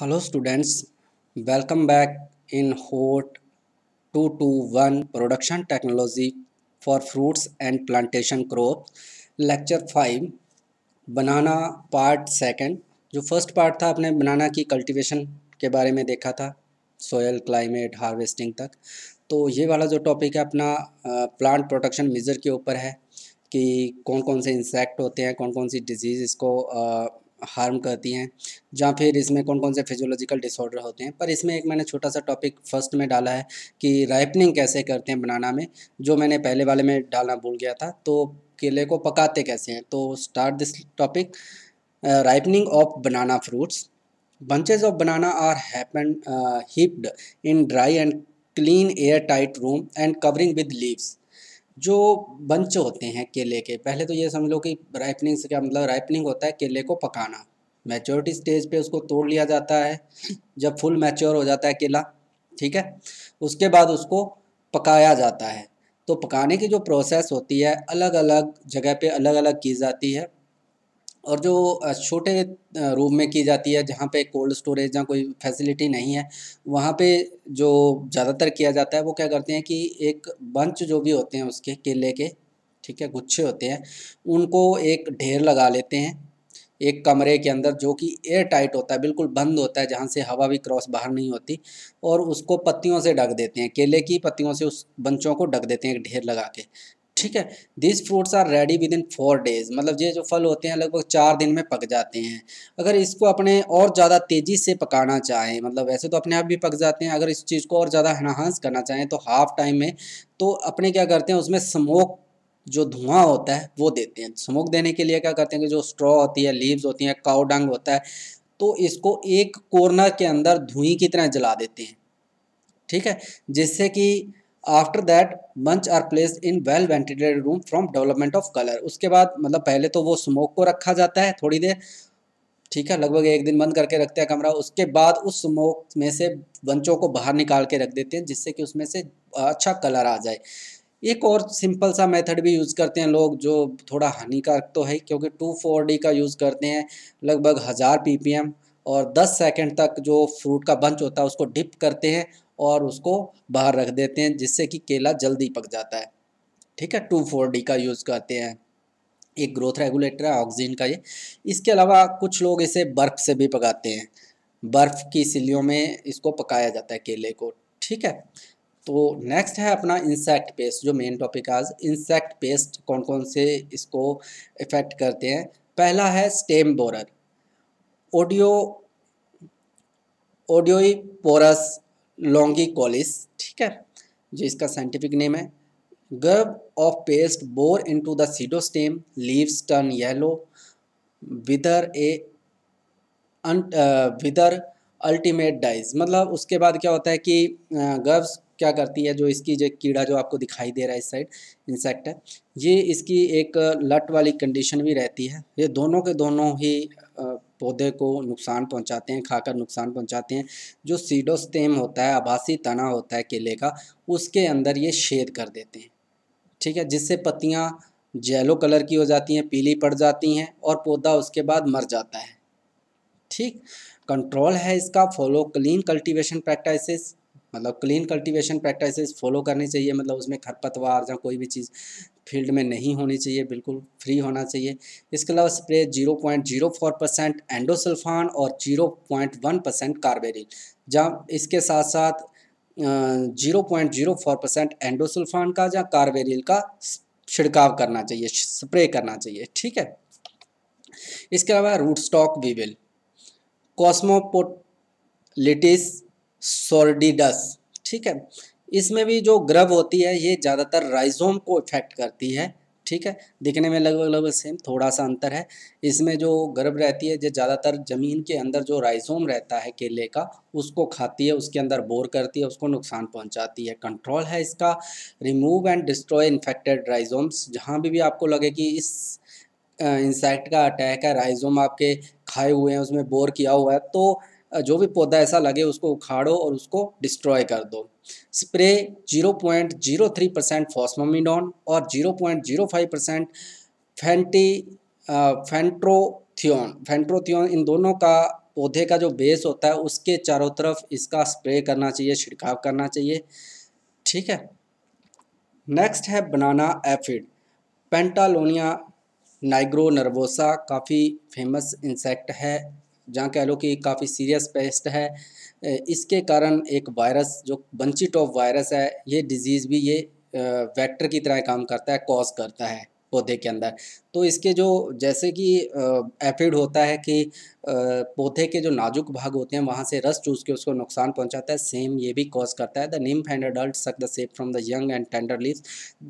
hello students welcome back in hort two two one production technology for fruits and plantation crop lecture five banana part second जो first part था आपने बनाना की cultivation के बारे में देखा था सोयल क्लाइमेट हार्वेस्टिंग तक तो ये वाला जो टॉपिक है अपना प्लांट प्रोडक्शन मेजर के ऊपर है कि कौन कौन से इंसेक्ट होते हैं कौन कौन सी डिजीज़ इसको हार्म करती हैं या फिर इसमें कौन कौन से फिजोलॉजिकल डिसऑर्डर होते हैं पर इसमें एक मैंने छोटा सा टॉपिक फर्स्ट में डाला है कि राइपनिंग कैसे करते हैं बनाना में जो मैंने पहले वाले में डालना भूल गया था तो केले को पकाते कैसे हैं तो start this topic ripening of banana fruits bunches of banana are happen uh, in dry and clean air tight room and covering with leaves जो बंच होते हैं केले के पहले तो ये समझ लो कि राइपनिंग से क्या मतलब राइपनिंग होता है केले को पकाना मैच्योरिटी स्टेज पे उसको तोड़ लिया जाता है जब फुल मैच्योर हो जाता है केला ठीक है उसके बाद उसको पकाया जाता है तो पकाने की जो प्रोसेस होती है अलग अलग जगह पे अलग अलग की जाती है और जो छोटे रूम में की जाती है जहाँ पे कोल्ड स्टोरेज या कोई फैसिलिटी नहीं है वहाँ पे जो ज़्यादातर किया जाता है वो क्या करते हैं कि एक बंच जो भी होते हैं उसके केले के ठीक है गुच्छे होते हैं उनको एक ढेर लगा लेते हैं एक कमरे के अंदर जो कि एयर टाइट होता है बिल्कुल बंद होता है जहाँ से हवा भी क्रॉस बाहर नहीं होती और उसको पत्तियों से ढक देते हैं केले की पत्तियों से उस बंचों को ढक देते हैं एक ढेर लगा के ठीक है this fruits are ready within four days मतलब ये जो फल होते हैं लगभग चार दिन में पक जाते हैं अगर इसको अपने और ज़्यादा तेज़ी से पकाना चाहें मतलब वैसे तो अपने आप भी पक जाते हैं अगर इस चीज़ को और ज़्यादा इनहांस करना चाहें तो हाफ टाइम में तो अपने क्या करते हैं उसमें स्मोक जो धुआं होता है वो देते हैं स्मोक देने के लिए क्या करते हैं कि जो स्ट्रॉ होती है लीव्स होती हैं काउडंग होता है तो इसको एक कोर्नर के अंदर धुई की तरह जला देते हैं ठीक है जिससे कि after that bunch are place in well ventilated room from development of colour उसके बाद मतलब पहले तो वो स्मोक को रखा जाता है थोड़ी देर ठीक है लगभग एक दिन बंद करके रखते हैं कमरा उसके बाद उस स्मोक में से बंचों को बाहर निकाल के रख देते हैं जिससे कि उसमें से अच्छा कलर आ जाए एक और सिंपल सा मेथड भी यूज़ करते हैं लोग जो थोड़ा हानिकारक तो है क्योंकि टू फोर डी का यूज़ करते हैं लगभग हज़ार पी और 10 सेकंड तक जो फ्रूट का बंच होता है उसको डिप करते हैं और उसको बाहर रख देते हैं जिससे कि केला जल्दी पक जाता है ठीक है टू फोर डी का यूज़ करते हैं एक ग्रोथ रेगुलेटर है ऑक्सीजन का ये इसके अलावा कुछ लोग इसे बर्फ़ से भी पकाते हैं बर्फ़ की सिलियों में इसको पकाया जाता है केले को ठीक है तो नेक्स्ट है अपना इंसेक्ट पेस्ट जो मेन टॉपिक आज इंसेक्ट पेस्ट कौन कौन से इसको इफ़ेक्ट करते हैं पहला है स्टेम बोरर ओडियो ओडियोई पोरस लॉन्गी कॉलिस ठीक है जो इसका साइंटिफिक नेम है grub of pest bore into the pseudostem leaves turn yellow wither a wither ultimate dies मतलब उसके बाद क्या होता है कि गर्व्स uh, क्या करती है जो इसकी जो कीड़ा जो आपको दिखाई दे रहा है इस साइड इंसेक्ट है ये इसकी एक uh, लट वाली कंडीशन भी रहती है ये दोनों के दोनों ही आ, uh, पौधे को नुकसान पहुंचाते हैं खाकर नुकसान पहुंचाते हैं जो सीडोस्टेम होता है आभासी तना होता है केले का उसके अंदर ये छेद कर देते हैं ठीक है जिससे पत्तियाँ येलो कलर की हो जाती हैं पीली पड़ जाती हैं और पौधा उसके बाद मर जाता है ठीक कंट्रोल है इसका फॉलो क्लीन कल्टीवेशन प्रैक्टिसेस मतलब क्लीन कल्टीवेशन प्रैक्टिस फॉलो करनी चाहिए मतलब उसमें खरपतवार या कोई भी चीज़ फील्ड में नहीं होनी चाहिए बिल्कुल फ्री होना चाहिए इसके अलावा spray zero point zero four percent endosulfan और zero point one percent carbaryl जहाँ इसके साथ साथ zero point zero four percent endosulfan का या कार्बेरिल का छिड़काव करना चाहिए स्प्रे करना चाहिए ठीक है इसके अलावा root stock weevil cosmopolites sordidus ठीक है इसमें भी जो ग्रव होती है ये ज़्यादातर राइजोम को इफेक्ट करती है ठीक है दिखने में लगभग लगभग सेम थोड़ा सा अंतर है इसमें जो गर्भ रहती है जो ज़्यादातर ज़मीन के अंदर जो राइजोम रहता है केले का उसको खाती है उसके अंदर बोर करती है उसको नुकसान पहुंचाती है कंट्रोल है इसका remove and destroy infected rhizomes जहाँ भी भी आपको लगे कि इस इंसेक्ट का अटैक है राइजोम आपके खाए हुए हैं उसमें बोर किया हुआ है तो जो भी पौधा ऐसा लगे उसको उखाड़ो और उसको डिस्ट्रॉय कर दो स्प्रे 0.03 परसेंट फॉस्मोमिडोन और 0.05 परसेंट फेंटी फेंट्रोथियोन फेंट्रोथियोन इन दोनों का पौधे का जो बेस होता है उसके चारों तरफ इसका स्प्रे करना चाहिए छिड़काव करना चाहिए ठीक है नेक्स्ट है banana aphid pentalonia nigronervosa काफ़ी फेमस इंसेक्ट है जहाँ कह लो कि काफ़ी सीरियस पेस्ट है इसके कारण एक वायरस जो बंची टॉप वायरस है ये डिजीज़ भी ये वेक्टर की तरह काम करता है कॉज करता है पौधे के अंदर तो इसके जो जैसे कि एफिड होता है कि पौधे के जो नाजुक भाग होते हैं वहाँ से रस चूस के उसको नुकसान पहुँचाता है सेम ये भी कॉज करता है the nymph and adult suck the sap from the young and tender leave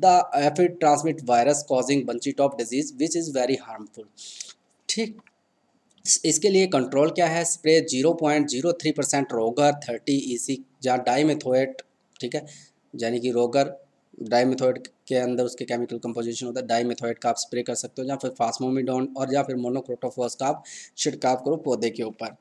the aphid transmit virus causing bunchy top disease which is very harmful ठीक इसके लिए कंट्रोल क्या है spray zero point zero three percent rogor thirty E C या dimethoate ठीक है यानी कि रोगर डाईमेथोएट के अंदर उसके केमिकल कंपोजिशन होता है डाईमेथोएट का आप स्प्रे कर सकते हो या फिर फास्मोमिडोन और या फिर मोनोक्रोटोफोस का आप छिड़काव करो पौधे के ऊपर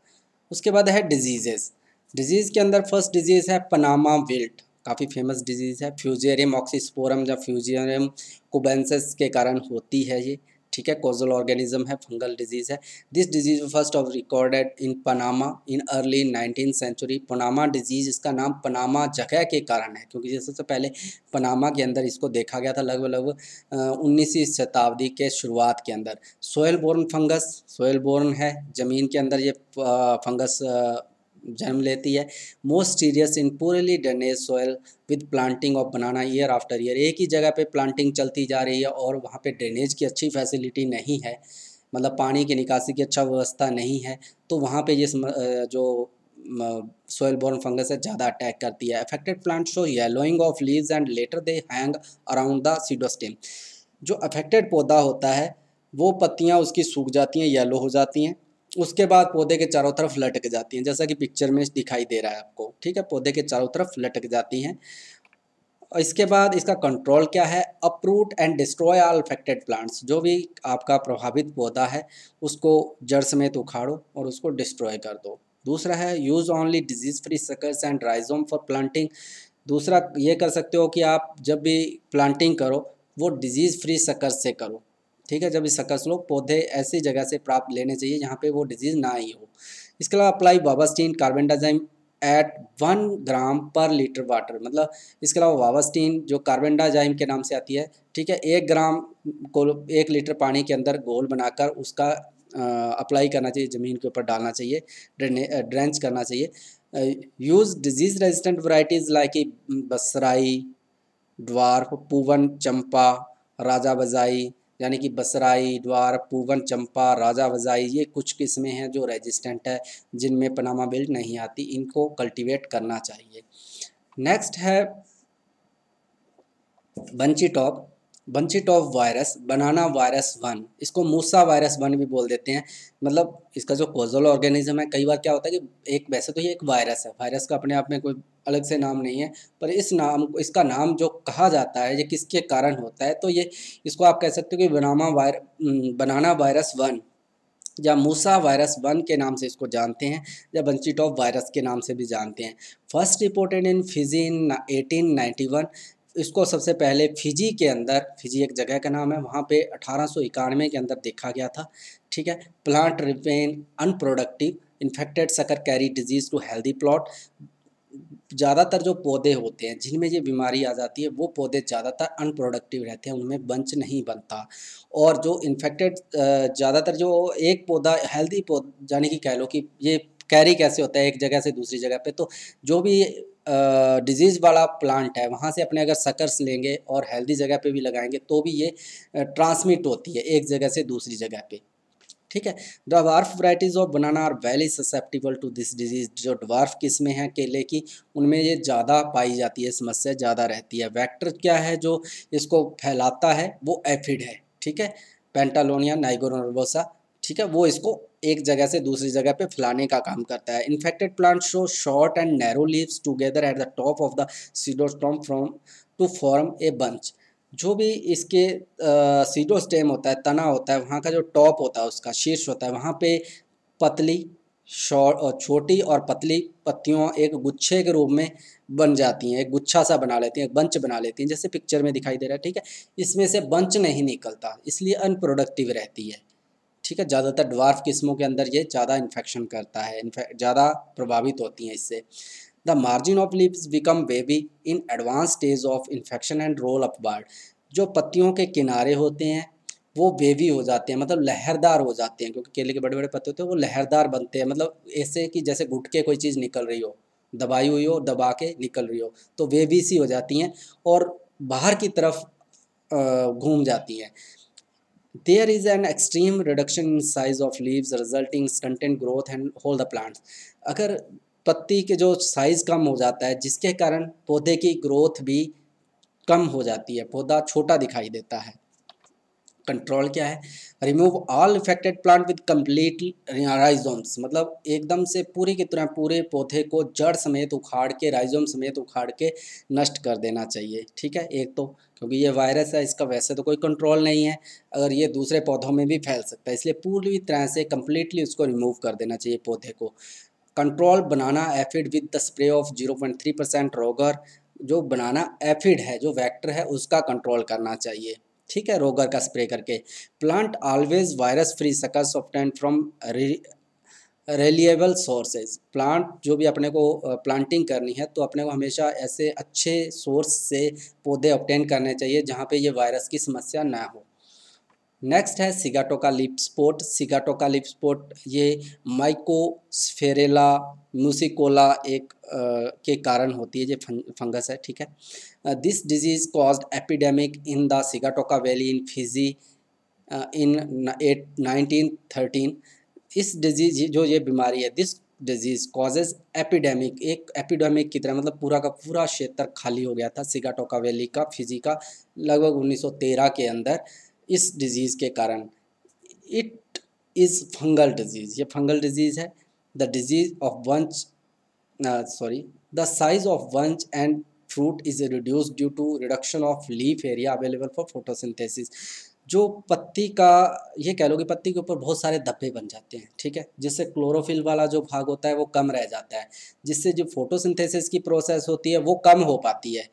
उसके बाद है डिजीजेस डिजीज़ के अंदर फर्स्ट डिजीज़ है पनामा विल्ट काफ़ी फेमस डिजीज़ है फ्यूजेरियम ऑक्सीस्पोरम या फ्यूजेरियम कुबेंसिस के कारण होती है ये ठीक है कोजल ऑर्गेनिज्म है फंगल डिजीज़ है this disease first of recorded in Panama in early nineteen century Panama disease इसका नाम पनामा जगह के कारण है क्योंकि जैसे सबसे पहले पनामा के अंदर इसको देखा गया था लगभग लगभग उन्नीसवीं शताब्दी के शुरुआत के अंदर soil borne fungus soil borne है ज़मीन के अंदर ये फंगस जन्म लेती है most serious in poorly drainage soil with planting of banana year after year एक ही जगह पे प्लांटिंग चलती जा रही है और वहाँ पे ड्रेनेज की अच्छी फैसिलिटी नहीं है मतलब पानी की निकासी की अच्छा व्यवस्था नहीं है तो वहाँ पे ये जो सोयल बोर्न फंगस है ज़्यादा अटैक करती है affected plant show yellowing of leaves and later they hang around the pseudostem जो अफेक्टेड पौधा होता है वो पत्तियाँ उसकी सूख जाती हैं येलो हो जाती हैं उसके बाद पौधे के चारों तरफ लटक जाती हैं जैसा कि पिक्चर में दिखाई दे रहा है आपको ठीक है पौधे के चारों तरफ लटक जाती हैं इसके बाद इसका कंट्रोल क्या है uproot and destroy all affected plants जो भी आपका प्रभावित पौधा है उसको जड़ समेत उखाड़ो और उसको डिस्ट्रॉय कर दो दूसरा है use only disease free suckers and rhizome for planting दूसरा ये कर सकते हो कि आप जब भी प्लांटिंग करो वो डिजीज़ फ्री सकर्स से करो ठीक है जब इस इसका लोग पौधे ऐसी जगह से प्राप्त लेने चाहिए जहाँ पे वो डिजीज़ ना ही हो इसके अलावा अप्लाई वावास्टीन डाइजाइम at one gram per litre water मतलब इसके अलावा वावास्टीन जो कार्बेंडाजाइम के नाम से आती है ठीक है एक ग्राम को एक लीटर पानी के अंदर घोल बनाकर उसका अप्लाई करना चाहिए ज़मीन के ऊपर डालना चाहिए ड्रेंच करना चाहिए use disease resistant varieties like Basrai dwarf Poovan Champa Raja Bajai यानी कि बसराई द्वार पूवन चंपा राजा वजाई ये कुछ किस्में हैं जो रेजिस्टेंट है जिनमें पनामा बेल्ट नहीं आती इनको कल्टिवेट करना चाहिए नेक्स्ट है bunchy top bunchy of virus banana virus one इसको मूसा वायरस वन भी बोल देते हैं मतलब इसका जो कोजल ऑर्गेनिज्म है कई बार क्या होता है कि एक वैसे तो ये एक वायरस है वायरस का अपने आप में कोई अलग से नाम नहीं है पर इस नाम इसका नाम जो कहा जाता है ये किसके कारण होता है तो ये इसको आप कह सकते हो कि बनामा वायर बनाना वायरस वन या मूसा वायरस वन के नाम से इसको जानते हैं या बंचिट ऑफ वायरस के नाम से भी जानते हैं first reported in Fiji in eighteen ninety one इसको सबसे पहले फिजी के अंदर फिजी एक जगह का नाम है वहाँ पे अठारह के अंदर देखा गया था ठीक है plant ripen unproductive infected sucker carry disease to healthy plot ज़्यादातर जो पौधे होते हैं जिनमें ये बीमारी आ जाती है वो पौधे ज़्यादातर अनप्रोडक्टिव रहते हैं उनमें बंच नहीं बनता और जो इन्फेक्टेड ज़्यादातर जो एक पौधा हेल्दी पौधा यानी कि कह लो कि ये कैरी कैसे होता है एक जगह से दूसरी जगह पे तो जो भी डिजीज़ वाला प्लांट है वहाँ से अपने अगर सकर्स लेंगे और हेल्दी जगह पे भी लगाएंगे तो भी ये ट्रांसमिट होती है एक जगह से दूसरी जगह पे ठीक है dwarf varieties of banana are very susceptible to this disease जो डवार्फ किस्में हैं केले की उनमें ये ज़्यादा पाई जाती है समस्या ज़्यादा रहती है वैक्टर क्या है जो इसको फैलाता है वो एफिड है ठीक है पेंटालोनिया नाइगोरबोसा ठीक है वो इसको एक जगह से दूसरी जगह पे फैलाने का काम करता है infected plant show short and narrow leaves together at the top of the pseudostem from to form a bunch जो भी इसके सीडोस्टेम होता है तना होता है वहाँ का जो टॉप होता है उसका शीर्ष होता है वहाँ पे पतली शॉर्ट छोटी और पतली पत्तियों एक गुच्छे के रूप में बन जाती हैं एक गुच्छा सा बना लेती हैं एक बंच बना लेती हैं जैसे पिक्चर में दिखाई दे रहा है ठीक है इसमें से बंच नहीं निकलता इसलिए अनप्रोडक्टिव रहती है ठीक है ज़्यादातर ड्वार्फ किस्मों के अंदर ये ज़्यादा इन्फेक्शन करता है ज़्यादा प्रभावित होती हैं इससे the margin of leaves become wavy in advance stage of infection and roll upward जो पत्तियों के किनारे होते हैं वो बेबी हो जाते हैं मतलब लहरदार हो जाते हैं क्योंकि केले के बड़े बड़े पत्ते होते हैं वो लहरदार बनते हैं मतलब ऐसे कि जैसे घुट के कोई चीज़ निकल रही हो दबाई हुई हो दबा के निकल रही हो तो बेबी सी हो जाती हैं और बाहर की तरफ घूम जाती हैं there is an extreme reduction in size of leaves resulting stunted growth and hold the plants agar patti ke jo size kam ho jata hai jiske karan podhe ki growth bhi kam ho jati hai podha chhota dikhai deta hai control क्या है remove all affected plant with complete rhizomes मतलब एकदम से पूरी की तरह पूरे पौधे को जड़ समेत उखाड़ के राइजोम समेत उखाड़ के नष्ट कर देना चाहिए ठीक है एक तो क्योंकि ये वायरस है इसका वैसे तो कोई कंट्रोल नहीं है अगर ये दूसरे पौधों में भी फैल सकता है इसलिए पूरी तरह से कम्प्लीटली उसको रिमूव कर देना चाहिए पौधे को control banana aphid with the spray of zero point three percent rogor जो बनाना एफिड है जो वैक्टर है उसका कंट्रोल करना चाहिए ठीक है रोगर का स्प्रे करके plant always virus free suckers obtain from reliable sources plant जो भी अपने को प्लांटिंग करनी है तो अपने को हमेशा ऐसे अच्छे सोर्स से पौधे ऑप्टेन करने चाहिए जहाँ पे ये वायरस की समस्या ना हो नेक्स्ट है Sigatoka leaf spot Sigatoka leaf spot ये माइकोस्फेरेला म्यूसिकोला एक आ, के कारण होती है ये फंगस है ठीक है this disease caused epidemic in the Sigatoka valley in Fiji इन एट इस डिजीज जो ये बीमारी है दिस डिजीज़ कॉजेज एपिडेमिक एक एपिडेमिक की तरह मतलब पूरा का पूरा क्षेत्र खाली हो गया था सिगाटोका वैली का फिजी का लगभग 1913 के अंदर इस डिजीज़ के कारण इट इज़ फंगल डिजीज़ ये फंगल डिजीज़ है the disease of bunch sorry the size of bunch and fruit is reduce due to reduction of leaf area available for photosynthesis जो पत्ती का ये कह लो कि पत्ती के ऊपर बहुत सारे धब्बे बन जाते हैं ठीक है जिससे क्लोरोफिल वाला जो भाग होता है वो कम रह जाता है जिससे जो फोटोसिंथेसिस की प्रोसेस होती है वो कम हो पाती है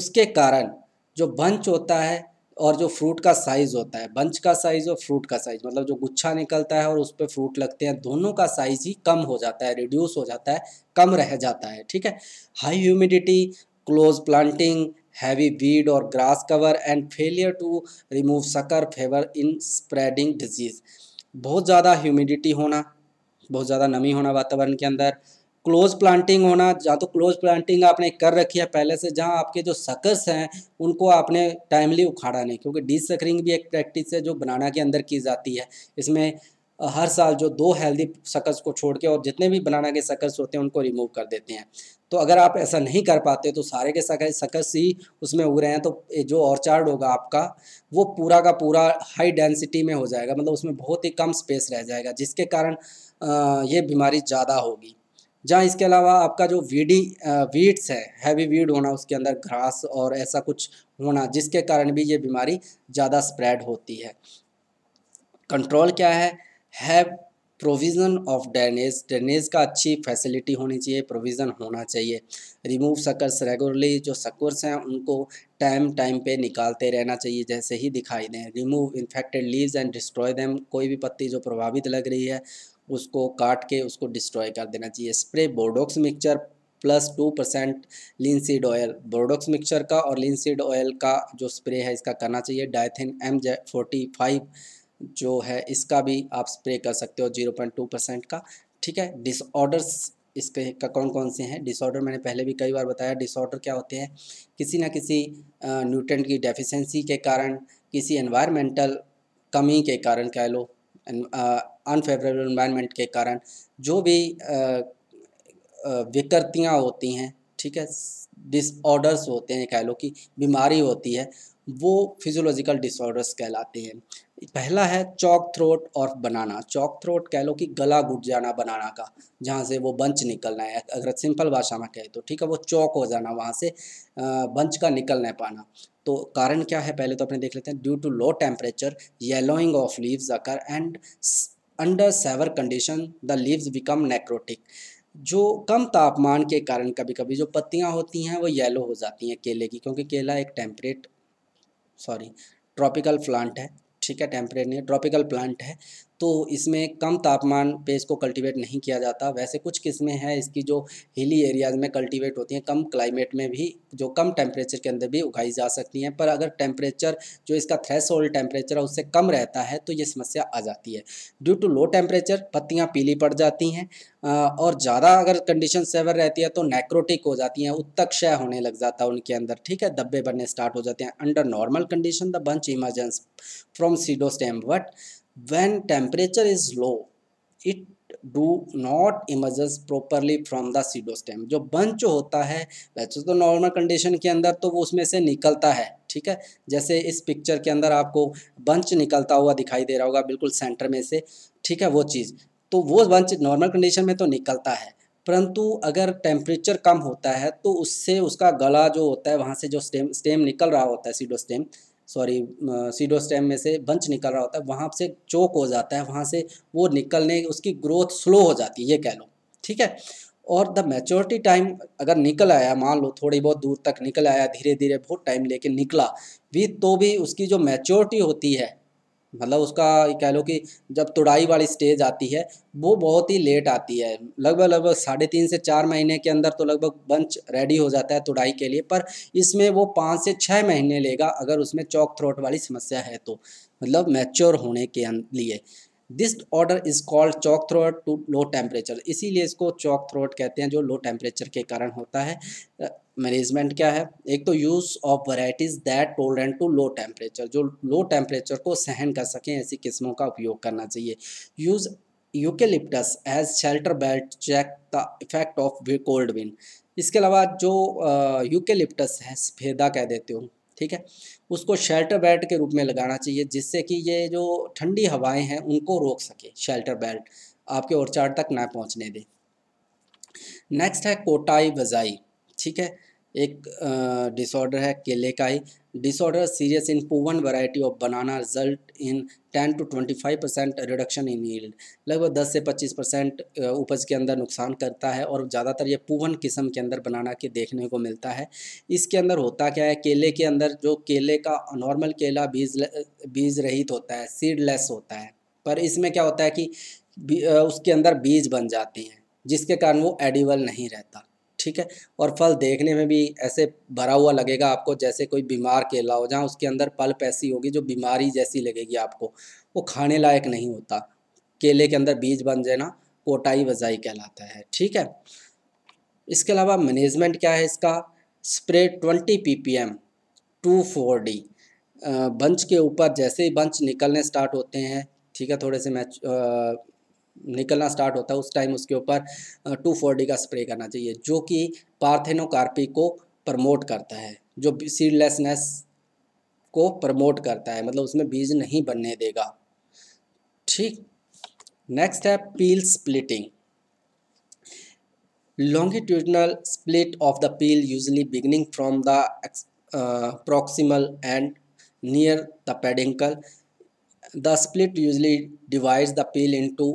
उसके कारण जो बंच होता है और जो फ्रूट का साइज़ होता है बंच का साइज़ और फ्रूट का साइज़ मतलब जो गुच्छा निकलता है और उस पर फ्रूट लगते हैं दोनों का साइज़ ही कम हो जाता है रिड्यूस हो जाता है कम रह जाता है ठीक है high humidity close planting heavy weed और grass cover and failure to remove sucker favour in spreading disease बहुत ज़्यादा ह्यूमिडिटी होना बहुत ज़्यादा नमी होना वातावरण के अंदर क्लोज प्लांटिंग होना या तो क्लोज प्लांटिंग आपने कर रखी है पहले से जहाँ आपके जो सकर्स हैं उनको आपने टाइमली उखाड़ा नहीं क्योंकि डी सकरिंग भी एक प्रैक्टिस है जो बनाना के अंदर की जाती है इसमें हर साल जो दो हेल्दी सकर्स को छोड़ के और जितने भी बनाना के सकर्स होते हैं उनको रिमूव कर देते हैं तो अगर आप ऐसा नहीं कर पाते तो सारे के सकर सकर्स ही उसमें उग रहे हैं तो जो ऑर्चार्ड होगा आपका वो पूरा का पूरा हाई डेंसिटी में हो जाएगा मतलब उसमें बहुत ही कम स्पेस रह जाएगा जिसके कारण ये बीमारी ज़्यादा होगी जहाँ इसके अलावा आपका जो वीडी वीड्स है हैवी वीड होना उसके अंदर घास और ऐसा कुछ होना जिसके कारण भी ये बीमारी ज़्यादा स्प्रेड होती है कंट्रोल क्या है have provision of drainage drainage का अच्छी फैसिलिटी होनी चाहिए प्रोविज़न होना चाहिए रिमूव सकर्स रेगुलरली जो सकर्स हैं उनको टाइम टाइम पे निकालते रहना चाहिए जैसे ही दिखाई दें remove infected leaves and destroy them कोई भी पत्ती जो प्रभावित लग रही है उसको काट के उसको डिस्ट्रॉय कर देना चाहिए spray Bordeaux mixture plus two percent linseed oil Bordeaux mixture का और लिनसीड ऑयल का जो स्प्रे है इसका करना चाहिए dithane M J forty five जो है इसका भी आप स्प्रे कर सकते हो जीरो पॉइंट टू परसेंट का ठीक है डिसऑर्डर्स इसके का कौन कौन से हैं डिसऑर्डर मैंने पहले भी कई बार बताया डिसऑर्डर क्या होते हैं किसी ना किसी न्यूट्रेंट की डेफिशिएंसी के कारण किसी एनवायरमेंटल कमी के कारण कह लो अनफेवरेबल इन्वायरमेंट के कारण जो भी विकृतियाँ होती हैं ठीक है डिसऑर्डर्स होते हैं कह लो कि बीमारी होती है वो फिजोलॉजिकल डिसऑर्डर्स कहलाते हैं पहला है चौक थ्रोट और बनाना चौक थ्रोट कह लो कि गला घुट जाना बनाना का जहाँ से वो बंच निकलना है अगर सिंपल भाषा में कहे तो ठीक है वो चौक हो जाना वहाँ से बंच का निकल नहीं पाना तो कारण क्या है पहले तो अपने देख लेते हैं due to low temperature yellowing of leaves occur and under severe condition the leaves become necrotic जो कम तापमान के कारण कभी कभी जो पत्तियाँ होती हैं वो येलो हो जाती हैं केले की क्योंकि केला एक टेम्परेट सॉरी ट्रॉपिकल प्लांट है ठीक है टेम्परेरी नहीं ट्रॉपिकल प्लांट है तो इसमें कम तापमान पे इसको कल्टीवेट नहीं किया जाता वैसे कुछ किस्में हैं इसकी जो हिली एरियाज़ में कल्टीवेट होती हैं कम क्लाइमेट में भी जो कम टेम्परेचर के अंदर भी उगाई जा सकती हैं पर अगर टेम्परेचर जो इसका थ्रेस होल्ड टेम्परेचर है उससे कम रहता है तो ये समस्या आ जाती है ड्यू टू लो टेम्परेचर पत्तियाँ पीली पड़ जाती हैं और ज़्यादा अगर कंडीशन सेवर रहती है तो नेक्रोटिक हो जाती हैं उत्तक क्षय होने लग जाता है उनके अंदर ठीक है धब्बे बनने स्टार्ट हो जाते हैं under normal condition the bunch emergence from pseudostem but when temperature is low it do not emerges properly from the pseudostem जो बंच होता है वैसे तो नॉर्मल कंडीशन के अंदर तो वो उसमें से निकलता है ठीक है जैसे इस पिक्चर के अंदर आपको बंच निकलता हुआ दिखाई दे रहा होगा बिल्कुल सेंटर में से ठीक है वो चीज़ तो वो बंच नॉर्मल कंडीशन में तो निकलता है परंतु अगर टेम्परेचर कम होता है तो उससे उसका गला जो होता है वहाँ से जो स्टेम स्टेम निकल रहा होता है pseudostem sorry pseudostem में से बंच निकल रहा होता है वहाँ से चोक हो जाता है वहाँ से वो निकलने उसकी ग्रोथ स्लो हो जाती है ये कह लो ठीक है और द मेचोरिटी टाइम अगर निकल आया मान लो थोड़ी बहुत दूर तक निकल आया धीरे धीरे बहुत टाइम लेके निकला भी तो भी उसकी जो मेचोरिटी होती है मतलब उसका कह लो कि जब तुड़ाई वाली स्टेज आती है वो बहुत ही लेट आती है लगभग लगभग साढ़े तीन से चार महीने के अंदर तो लगभग बंच रेडी हो जाता है तुड़ाई के लिए पर इसमें वो पाँच से छः महीने लेगा अगर उसमें चौक थ्रोट वाली समस्या है तो मतलब मैच्योर होने के अं-, लिए disorder is called choke throat to low temperature इसीलिए इसको चौक थ्रोट कहते हैं जो लो टेम्परेचर के कारण होता है मैनेजमेंट क्या है एक तो use of varieties that tolerant to low temperature जो लो टेम्परेचर को सहन कर सकें ऐसी किस्मों का उपयोग करना चाहिए use eucalyptus as shelter belt check the effect of cold wind इसके अलावा जो यूकेलिप्टस है सफेदा कह देते हो ठीक है उसको शेल्टर बेल्ट के रूप में लगाना चाहिए जिससे कि ये जो ठंडी हवाएं हैं उनको रोक सके शेल्टर बेल्ट आपके ओरचाट तक ना पहुंचने दे नेक्स्ट है कोटाई बजाई ठीक है एक डिसऑर्डर है केले का ही serious in Poovan proven of banana result in ten 10 twenty 25 percent reduction in yield लगभग 10 से 25 परसेंट उपज के अंदर नुकसान करता है और ज़्यादातर ये पोवन किस्म के अंदर बनाना के देखने को मिलता है इसके अंदर होता क्या है केले के अंदर जो केले का नॉर्मल केला बीज बीज रहित होता है सीडलेस होता है पर इसमें क्या होता है कि उसके अंदर बीज बन जाते हैं जिसके कारण वो एडिबल नहीं रहता ठीक है और फल देखने में भी ऐसे भरा हुआ लगेगा आपको जैसे कोई बीमार केला हो जहाँ उसके अंदर पल्प ऐसी होगी जो बीमारी जैसी लगेगी आपको वो खाने लायक नहीं होता केले के अंदर बीज बन जाना कोटाई वजाई कहलाता है ठीक है इसके अलावा मैनेजमेंट क्या है इसका spray twenty P P M two four D bunch के ऊपर जैसे ही बंच निकलने स्टार्ट होते हैं ठीक है थोड़े से मैच निकलना स्टार्ट होता है उस टाइम उसके ऊपर टू फोर डी का स्प्रे करना चाहिए जो कि पार्थेनोकार्पी को प्रमोट करता है जो सीडलेसनेस को प्रमोट करता है मतलब उसमें बीज नहीं बनने देगा ठीक नेक्स्ट है peel splitting longitudinal split of the peel usually beginning from the proximal end near the peduncle the split usually divide the peel into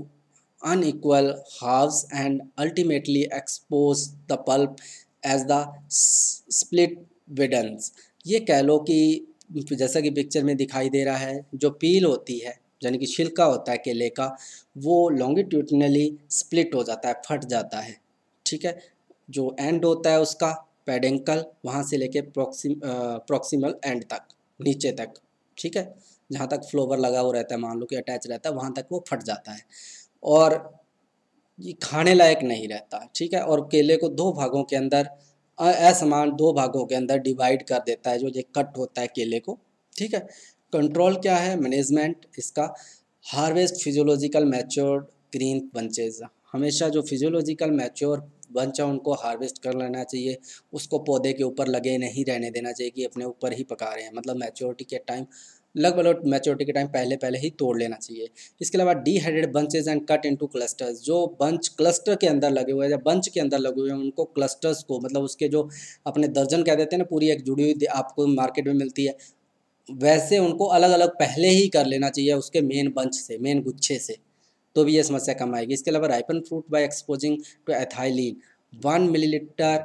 unequal halves and ultimately expose the pulp as the split widens ये कह लो कि जैसा कि picture में दिखाई दे रहा है जो पील होती है यानी कि छिलका होता है केले का वो लॉन्गिट्यूटनली स्प्लिट हो जाता है फट जाता है ठीक है जो एंड होता है उसका पेडेंकल वहाँ से लेके प्रोक्सी प्रोक्सीमल एंड तक नीचे तक ठीक है जहाँ तक फ्लोवर लगा हुआ रहता है मान लो कि अटैच रहता है वहाँ तक वो फट जाता है और ये खाने लायक नहीं रहता ठीक है और केले को दो भागों के अंदर असमान दो भागों के अंदर डिवाइड कर देता है जो ये कट होता है केले को ठीक है कंट्रोल क्या है मैनेजमेंट इसका harvest physiological matured green bunches हमेशा जो फिजियोलॉजिकल मैच्योर बंच है उनको हार्वेस्ट कर लेना चाहिए उसको पौधे के ऊपर लगे नहीं रहने देना चाहिए कि अपने ऊपर ही पका रहे हैं मतलब मैच्योरिटी के टाइम लगभग मेच्योरिटी के टाइम पहले पहले ही तोड़ लेना चाहिए इसके अलावा dehydrate bunches and cut into clusters जो बंच क्लस्टर के अंदर लगे हुए हैं या बंच के अंदर लगे हुए हैं उनको क्लस्टर्स को मतलब उसके जो अपने दर्जन कह देते हैं ना पूरी एक जुड़ी हुई आपको मार्केट में मिलती है वैसे उनको अलग अलग पहले ही कर लेना चाहिए उसके मेन बंच से मेन गुच्छे से तो भी ये समस्या कम आएगी इसके अलावा ripen fruit by exposing to ethylene one millilitre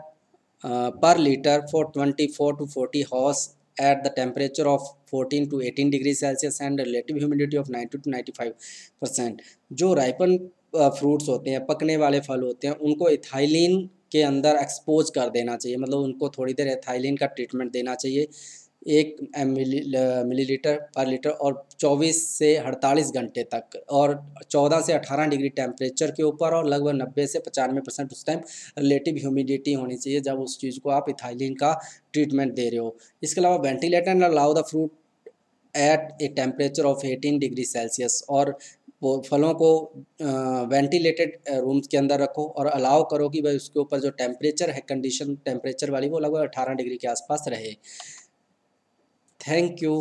per litre for twenty four to forty hours at the temperature of of to eighteen degree Celsius and relative humidity of ninety to to five percent जो ripen fruits uh, होते हैं पकने वाले फल होते हैं उनको ethylene के अंदर एक्सपोज कर देना चाहिए मतलब उनको थोड़ी देर इथाइलिन का ट्रीटमेंट देना चाहिए एक मिलीलीटर पर लीटर और 24 से 48 घंटे तक और 14 से 18 डिग्री टेम्परेचर के ऊपर और लगभग 90 से पचानवे परसेंट उस टाइम रिलेटिव ह्यूमिडिटी होनी चाहिए जब उस चीज़ को आप इथाइलिन का ट्रीटमेंट दे रहे हो इसके अलावा ventilator and allow the fruit at a temperature of 18 degree Celsius और वो फलों को वेंटिलेटेड रूम्स के अंदर रखो और अलाउ करो कि भाई उसके ऊपर जो टेम्परेचर है कंडीशन टेम्परेचर वाली वो लगभग अठारह डिग्री के आसपास रहे थैंक यू